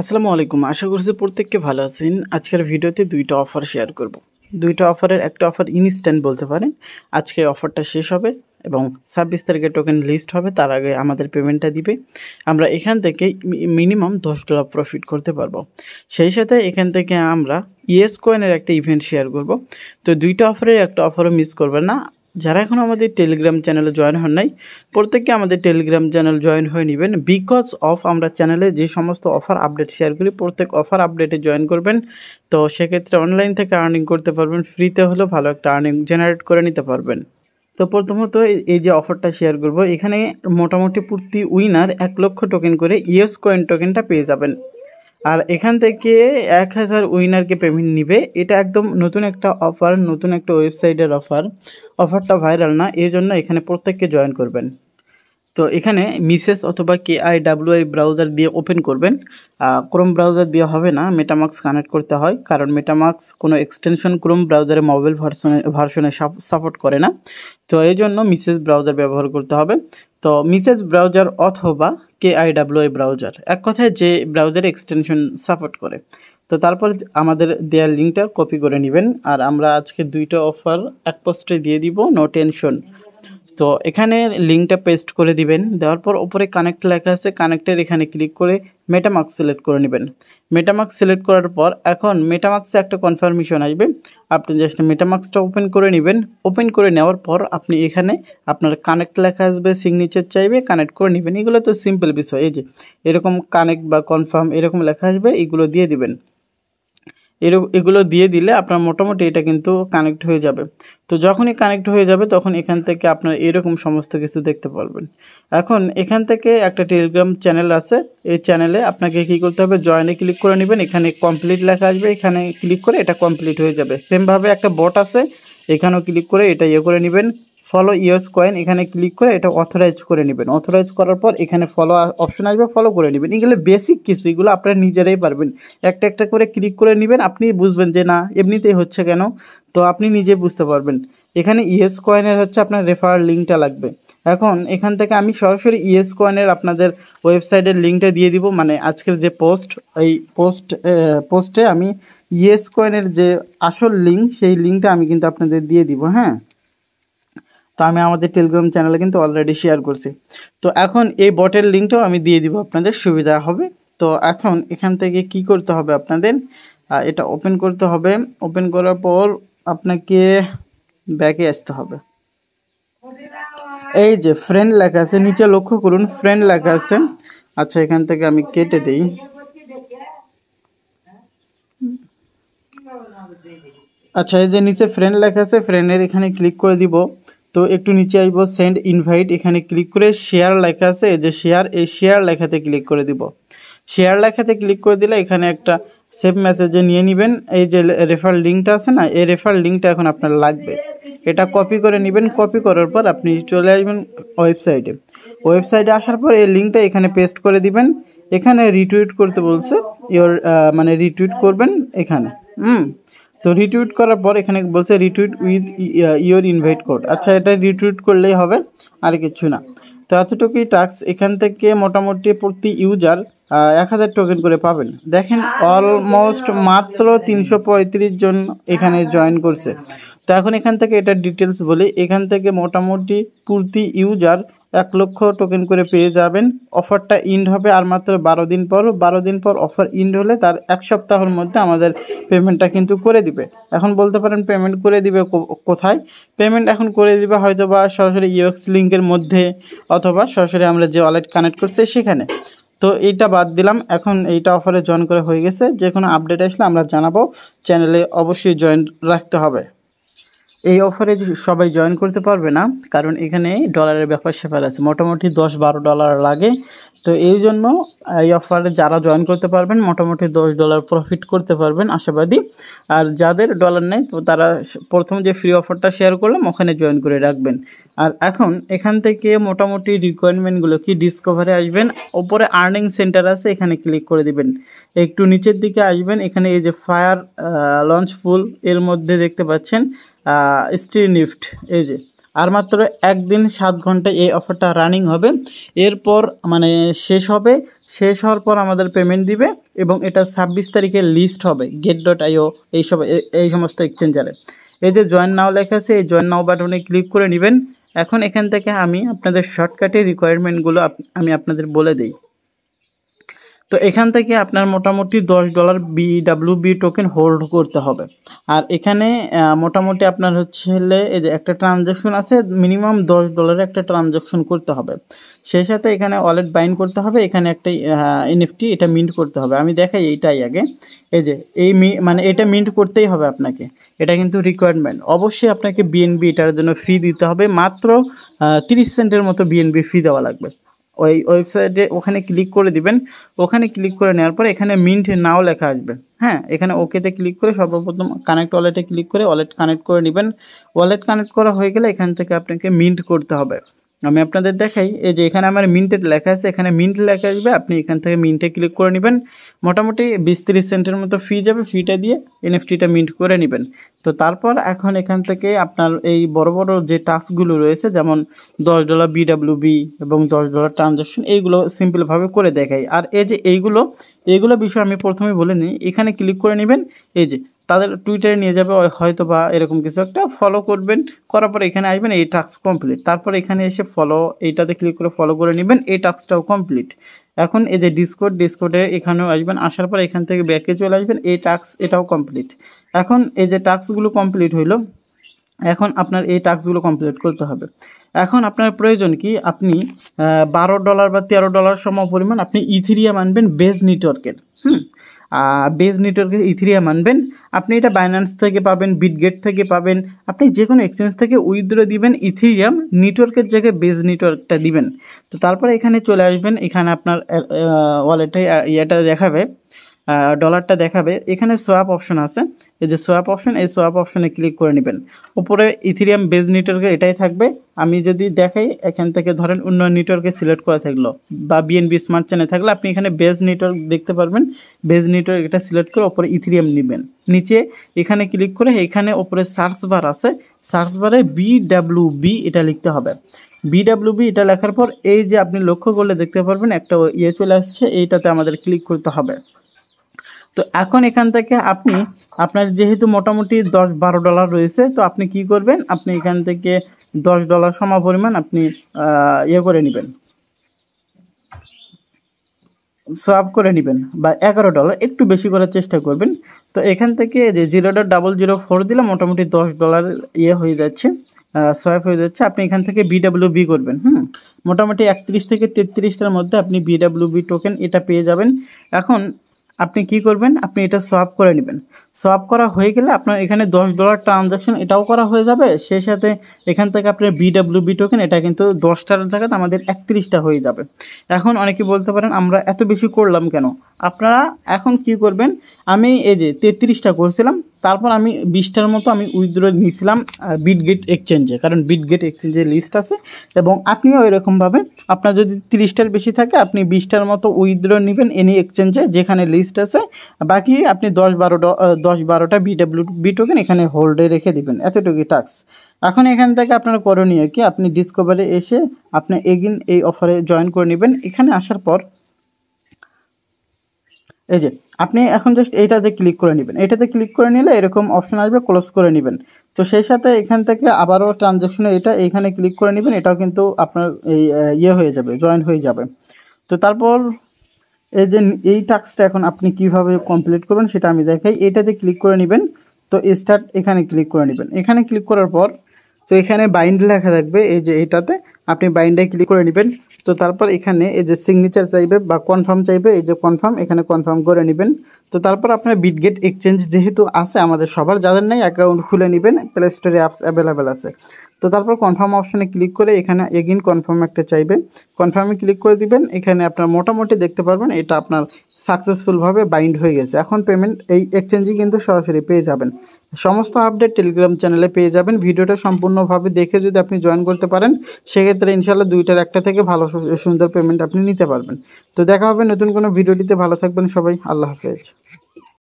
আসসালামু আলাইকুম আশা করছি প্রত্যেককে ভালো আছেন আজকের ভিডিওতে দুইটা অফার শেয়ার করব। দুইটা অফারের একটা অফার ইনস্ট্যান্ট বলতে পারেন আজকে অফারটা শেষ হবে এবং ছাব্বিশ তারিখে টোকেন লিস্ট হবে তার আগে আমাদের পেমেন্টটা দিবে আমরা এখান থেকে মিনিমাম দশ ডলার প্রফিট করতে পারবো সেই সাথে এখান থেকে আমরা ইয়েস কয়েনের একটা ইভেন্ট শেয়ার করব তো দুইটা অফারের একটা অফারও মিস করবেন না যারা এখন আমাদের টেলিগ্রাম চ্যানেলে জয়েন হন নাই প্রত্যেককে আমাদের টেলিগ্রাম চ্যানেল জয়েন হয়ে নেবেন বিকজ অফ আমরা চ্যানেলে যে সমস্ত অফার আপডেট শেয়ার করি প্রত্যেক অফার আপডেটে জয়েন করবেন তো সেক্ষেত্রে অনলাইন থেকে আর্নিং করতে পারবেন ফ্রিতে হলেও ভালো একটা আর্নিং জেনারেট করে নিতে পারবেন তো প্রথমত এই যে অফারটা শেয়ার করব এখানে মোটামুটি প্রতি উইনার এক লক্ষ টোকেন করে ইয়েস কয়েন টোকেনটা পেয়ে যাবেন আর এখান থেকে এক হাজার উইনারকে পেমেন্ট নিবে এটা একদম নতুন একটা অফার নতুন একটা ওয়েবসাইটের অফার অফারটা ভাইরাল না এই জন্য এখানে প্রত্যেককে জয়েন করবেন তো এখানে মিসেস অথবা কে আই ডাব্লুআই ব্রাউজার দিয়ে ওপেন করবেন ক্রোম ব্রাউজার দিয়ে হবে না মেটামাক্স কানেক্ট করতে হয় কারণ মেটামাক্স কোনো এক্সটেনশন ক্রোম ব্রাউজারে মোবাইল ভার্সনে ভার্সনে সাপোর্ট করে না তো এই জন্য মিসেস ব্রাউজার ব্যবহার করতে হবে তো মিসেস ব্রাউজার অথবা কে আই ডাব্লিউএ ব্রাউজার এক কথায় যে ব্রাউজার এক্সটেনশন সাপোর্ট করে তো তারপর আমাদের দেওয়ার লিঙ্কটা কপি করে নেবেন আর আমরা আজকে দুইটা অফার এক পোস্টে দিয়ে দিব নো টেনশন তো এখানে লিঙ্কটা পেস্ট করে দিবেন দেওয়ার পর ওপরে কানেক্ট লেখা আছে কানেক্টের এখানে ক্লিক করে মেটামার্ক সিলেক্ট করে নেবেন মেটামার্ক সিলেক্ট করার পর এখন মেটামার্কসে একটা কনফার্মেশন আসবে আপনি জাস্ট মেটামার্কসটা ওপেন করে নেবেন ওপেন করে নেওয়ার পর আপনি এখানে আপনার কানেক্ট লেখা আসবে সিগনেচার চাইবে কানেক্ট করে নেবেন এগুলো তো সিম্পল বিষয় এই যে এরকম কানেক্ট বা কনফার্ম এরকম লেখা আসবে এগুলো দিয়ে দিবেন এগুলো দিয়ে দিলে আপনার মোটামুটি এটা কিন্তু কানেক্ট হয়ে যাবে তো যখনই কানেক্ট হয়ে যাবে তখন এখান থেকে আপনার এরকম সমস্ত কিছু দেখতে পারবেন এখন এখান থেকে একটা টেলিগ্রাম চ্যানেল আছে এই চ্যানেলে আপনাকে কি করতে হবে জয়েনে ক্লিক করে নেবেন এখানে কমপ্লিট লেখা আসবে এখানে ক্লিক করে এটা কমপ্লিট হয়ে যাবে সেমভাবে একটা বট আছে এখানেও ক্লিক করে এটা ইয়ে করে নেবেন ফলো ইয়েস কয়েন এখানে ক্লিক করে এটা অথরাইজ করে নেবেন অথরাইজ করার পর এখানে ফলো অপশন আসবে ফলো করে নেবেন এগুলো বেসিক কিছু এগুলো আপনারা নিজেরাই পারবেন একটা একটা করে ক্লিক করে নেবেন আপনি বুঝবেন যে না এমনিতেই হচ্ছে কেন তো আপনি নিজে বুঝতে পারবেন এখানে ইয়েস কয়েনের হচ্ছে আপনার রেফার লিঙ্কটা লাগবে এখন এখান থেকে আমি সরাসরি ইয়েস কয়েনের আপনাদের ওয়েবসাইটের লিঙ্কটা দিয়ে দিব মানে আজকের যে পোস্ট এই পোস্ট পোস্টে আমি ইয়েস কয়েনের যে আসল লিঙ্ক সেই লিঙ্কটা আমি কিন্তু আপনাদের দিয়ে দিব হ্যাঁ তো আমি আমাদের টেলিগ্রাম চ্যানেলে কিন্তু অলরেডি শেয়ার করছি তো এখন এই বটের লিঙ্কটাও আমি দিয়ে দিব আপনাদের সুবিধা হবে তো এখন এখান থেকে কি করতে হবে আপনাদের এটা ওপেন করতে হবে ওপেন করার পর আপনাকে ব্যাকে আসতে হবে এই যে ফ্রেন্ড লেখা আছে নিচে লক্ষ্য করুন ফ্রেন্ড লেখা আছে আচ্ছা এখান থেকে আমি কেটে দিই আচ্ছা এই যে নিচে ফ্রেন্ড লেখা আছে ফ্রেন্ডের এখানে ক্লিক করে দিব তো একটু নিচে আসবো সেন্ড ইনভাইট এখানে ক্লিক করে শেয়ার লেখা আছে যে শেয়ার এই শেয়ার লেখাতে ক্লিক করে দিব শেয়ার লেখাতে ক্লিক করে দিলে এখানে একটা সেভ মেসেজে নিয়ে নেবেন এই যে রেফার লিঙ্কটা আছে না এই রেফার লিঙ্কটা এখন আপনার লাগবে এটা কপি করে নেবেন কপি করার পর আপনি চলে আসবেন ওয়েবসাইটে ওয়েবসাইটে আসার পর এই লিঙ্কটা এখানে পেস্ট করে দিবেন এখানে রিটুইট করতে বলছে ইওর মানে রিটুইট করবেন এখানে হুম তো রিটুইট করার পর এখানে বলছে retweet with your invite code আচ্ছা এটা রিটুইট করলেই হবে আর কিছু না তো এতটুকুই টাস্ক এখান থেকে মোটামুটি প্রতি ইউজার এক হাজার টোকেন করে পাবেন দেখেন অলমোস্ট মাত্র তিনশো জন এখানে জয়েন করছে তো এখন এখান থেকে এটা ডিটেলস বলি এখান থেকে মোটামুটি প্রতি ইউজার এক লক্ষ টোকেন করে পেয়ে যাবেন অফারটা ইন্ড হবে আর মাত্র বারো দিন পর বারো দিন পর অফার ইন্ড হলে তার এক সপ্তাহের মধ্যে আমাদের পেমেন্টটা কিন্তু করে দিবে এখন বলতে পারেন পেমেন্ট করে দিবে কোথায় পেমেন্ট এখন করে দিবে হয়তো বা সরাসরি ইউএক্স লিঙ্কের মধ্যে অথবা সরাসরি আমরা যে ওয়ালেট কানেক্ট করছি সেখানে তো এইটা বাদ দিলাম এখন এইটা অফারে জয়েন করে হয়ে গেছে যে কোনো আপডেট আসলে আমরা জানাবো চ্যানেলে অবশ্যই জয়েন রাখতে হবে এই অফারে সবাই জয়েন করতে পারবে না কারণ এখানে ডলারের ব্যাপার স্যাপার আছে মোটামুটি দশ বারো ডলার লাগে তো এই জন্য এই অফারে যারা জয়েন করতে পারবেন মোটামুটি দশ ডলার প্রফিট করতে পারবেন আশাবাদী আর যাদের ডলার নেই তো তারা প্রথম যে ফ্রি অফারটা শেয়ার করলাম ওখানে জয়েন করে রাখবেন আর এখন এখান থেকে মোটামুটি রিকোয়ারমেন্টগুলো কি ডিসকভারে আসবেন ওপরে আর্নিং সেন্টার আছে এখানে ক্লিক করে দিবেন একটু নিচের দিকে আসবেন এখানে এই যে ফায়ার লঞ্চ ফুল এর মধ্যে দেখতে পাচ্ছেন স্ট্রিনিফট এই যে আর মাত্র একদিন সাত ঘন্টা এই অফারটা রানিং হবে এরপর মানে শেষ হবে শেষ হওয়ার পর আমাদের পেমেন্ট দিবে এবং এটা ছাব্বিশ তারিখে লিস্ট হবে গেট ডট আইও এইসব এই সমস্ত এক্সচেঞ্জারে এই যে জয়েন নাও লেখা আছে এই জয়েন নাও বাটনে ক্লিক করে নেবেন এখন এখান থেকে আমি আপনাদের শর্টকাটে রিকোয়ারমেন্টগুলো আমি আপনাদের বলে দিই তো এখান থেকে আপনার মোটামুটি দশ dollar B W B token hold করতে হবে আর এখানে মোটামুটি আপনার হচ্ছে এই যে একটা ট্রানজ্যাকশন আছে মিনিমাম দশ ডলারের একটা ট্রানজ্যাকশন করতে হবে সেই সাথে এখানে ওয়ালেট বাইন করতে হবে এখানে একটা এনএফটি এটা মিন্ট করতে হবে আমি দেখাই এইটাই আগে এই যে এই মানে এটা মিন্ট করতেই হবে আপনাকে এটা কিন্তু রিকোয়ারমেন্ট অবশ্যই আপনাকে বিএনবি এটার জন্য ফি দিতে হবে মাত্র তিরিশ সেন্টের মতো বিএনবি ফি দেওয়া লাগবে ওই ওয়েবসাইটে ওখানে ক্লিক করে দিবেন ওখানে ক্লিক করে নেওয়ার পর এখানে মিন্ট নাও লেখা আসবে হ্যাঁ এখানে ওকেতে ক্লিক করে সর্বপ্রথম কানেক্ট ওয়ালেটে ক্লিক করে ওয়ালেট কানেক্ট করে নেবেন ওয়ালেট কানেক্ট করা হয়ে গেলে এখান থেকে আপনাকে মিন্ট করতে হবে আমি আপনাদের দেখাই এই যে এখানে আমার মিন্টেড লেখা আছে এখানে মিন্ট লেখা আসবে আপনি এখান থেকে মিন্টে ক্লিক করে নেবেন মোটামুটি বিশ তিরিশ সেন্টের মতো ফি যাবে ফিটা দিয়ে এনএফটিটা মিন্ট করে নেবেন তো তারপর এখন এখান থেকে আপনার এই বড় বড় যে টাস্কগুলো রয়েছে যেমন দশ ডলার বি এবং দশ ডলার ট্রানজ্যাকশন এইগুলো সিম্পলভাবে করে দেখাই আর এই যে এইগুলো এইগুলো বিষয় আমি প্রথমে বলে নিই এখানে ক্লিক করে নেবেন এই যে তাদের টুইটারে নিয়ে যাবে হয়তো বা এরকম কিছু একটা ফলো করবেন করার পর এখানে আসবেন এই টাস্ক কমপ্লিট তারপর এখানে এসে ফলো এইটাতে ক্লিক করে ফলো করে নেবেন এই টাস্কটাও কমপ্লিট এখন এই যে ডিসকোড ডিসকোডে এখানেও আসবেন আসার পর এখান থেকে ব্যাকে চলে আসবেন এই টাস্ক এটাও কমপ্লিট এখন এই যে টাস্কগুলো কমপ্লিট হইলো এখন আপনার এই টাস্কগুলো কমপ্লিট করতে হবে এখন আপনার প্রয়োজন কি আপনি বারো ডলার বা তেরো ডলার সম পরিমাণ আপনি ইথিরিয়া মানবেন বেজ নেটওয়ার্কের বেজ নেটওয়ার্কের ইথিরিয়া মানবেন আপনি এটা বাইন্যান্স থেকে পাবেন বিটগেট থেকে পাবেন আপনি যে কোনো এক্সচেঞ্জ থেকে উইথড্র দিবেন ইথিরিয়াম নেটওয়ার্কের জায়গায় বেজ নেটওয়ার্কটা দিবেন তো তারপরে এখানে চলে আসবেন এখানে আপনার ওয়ালেটে ইয়েটা দেখাবে ডলারটা দেখাবে এখানে সোয়াপ অপশন আছে এই যে সোয়াপ অপশন এই সোয়াপ অপশনে ক্লিক করে নেবেন উপরে ইথিরিয়াম বেজ নেটওয়ার্কে এটাই থাকবে আমি যদি দেখাই এখান থেকে ধরেন উন্নয়ন নেটওয়ার্কে সিলেক্ট করা থাকলো বা বিএনবি স্মার্ট চ্যানেল থাকলে আপনি এখানে বেজ নেটওয়ার্ক দেখতে পারবেন বেজ নেটওয়ার্ক এটা সিলেক্ট করে ওপরে ইথিরিয়াম নেবেন নিচে এখানে ক্লিক করে এখানে ওপরে সার্চ বার আছে সার্চ বারে বিডাব্লিউ বি এটা লিখতে হবে বিডাব্লিউ বি এটা লেখার পর এই যে আপনি লক্ষ্য করলে দেখতে পারবেন একটা ইয়ে চলে আসছে এইটাতে আমাদের ক্লিক করতে হবে তো এখন এখান থেকে আপনি আপনার যেহেতু মোটামুটি দশ বারো ডলার রয়েছে তো আপনি কি করবেন আপনি এখান থেকে দশ ডলার পরিমাণ আপনি ইয়ে করে নেবেন সোয়াপ করে নেবেন বা এগারো ডলার একটু বেশি করার চেষ্টা করবেন তো এখান থেকে যে zero dot double zero four দিলে মোটামুটি দশ ডলার ইয়ে হয়ে যাচ্ছে সোয়াপ হয়ে যাচ্ছে আপনি এখান থেকে বিডাব্লিউ বি করবেন হুম মোটামুটি একত্রিশ থেকে তেত্রিশটার মধ্যে আপনি বিডাব্লিউ বি টোকেন এটা পেয়ে যাবেন এখন আপনি কি করবেন আপনি এটা সোয়াপ করে নেবেন সোয়াপ করা হয়ে গেলে আপনার এখানে দশ ডলার ট্রানজাকশন এটাও করা হয়ে যাবে সেই সাথে এখান থেকে আপনার বিডাব্লিউ বি টোকেন এটা কিন্তু দশটার জায়গাতে আমাদের একত্রিশটা হয়ে যাবে এখন অনেকে বলতে পারেন আমরা এত বেশি করলাম কেন আপনারা এখন কি করবেন আমি এই যে তেত্রিশটা করছিলাম তারপর আমি বিশটার মতো আমি উইথড্রো নিয়েছিলাম বিটগেট এক্সচেঞ্জে কারণ বিটগেট এক্সচেঞ্জে লিস্ট আছে এবং আপনিও এরকমভাবে আপনার যদি তিরিশটার বেশি থাকে আপনি বিশটার মতো উইথড্রো নেবেন এনি এক্সচেঞ্জে যেখানে লিস্ট আছে বাকি আপনি দশ বারোটা দশ বারোটা বিডাব্লিউ বি টোকেন এখানে হোল্ডে রেখে দিবেন এতটুকু টাক্স এখন এখান থেকে আপনার করণীয় কি আপনি ডিসকভারে এসে আপনি এগিন এই অফারে জয়েন করে নেবেন এখানে আসার পর এই যে আপনি এখন জাস্ট এইটাতে ক্লিক করে নেবেন এটাতে ক্লিক করে নিলে এরকম অপশন আসবে ক্লোজ করে নেবেন তো সেই সাথে এখান থেকে আবারও ট্রানজ্যাকশনে এটা এইখানে ক্লিক করে নেবেন এটাও কিন্তু আপনার এই ইয়ে হয়ে যাবে জয়েন হয়ে যাবে তো তারপর এই যে এই টাস্কটা এখন আপনি কিভাবে কমপ্লিট করবেন সেটা আমি দেখাই এটাতে ক্লিক করে নেবেন তো স্টার্ট এখানে ক্লিক করে নেবেন এখানে ক্লিক করার পর তো এখানে বাইন্ড লেখা থাকবে এই যে এটাতে আপনি বাইন্ডায় ক্লিক করে নেবেন তো তারপর এখানে এই যে সিগনেচার চাইবে বা কনফার্ম চাইবে এই যে কনফার্ম এখানে কনফার্ম করে নেবেন তো তারপর আপনার বিটগেট এক্সচেঞ্জ যেহেতু আছে আমাদের সবার যাদের নেই অ্যাকাউন্ট খুলে নেবেন প্লে স্টোরে অ্যাপস অ্যাভেলেবেল আছে তো তারপর কনফার্ম অপশানে ক্লিক করে এখানে এগিন কনফার্ম একটা চাইবে কনফার্মে ক্লিক করে দিবেন এখানে আপনার মোটামুটি দেখতে পারবেন এটা আপনার সাকসেসফুলভাবে বাইন্ড হয়ে গেছে এখন পেমেন্ট এই এক্সচেঞ্জে কিন্তু সরাসরি পেয়ে যাবেন সমস্ত আপডেট টেলিগ্রাম চ্যানেলে পেয়ে যাবেন ভিডিওটা সম্পূর্ণভাবে দেখে যদি আপনি জয়েন করতে পারেন সেক্ষেত্রে সেক্ষেত্রে ইনশাল্লাহ দুইটার একটা থেকে ভালো সুন্দর পেমেন্ট আপনি নিতে পারবেন তো দেখা হবে নতুন কোনো ভিডিওটিতে ভালো থাকবেন সবাই আল্লাহ হাফেজ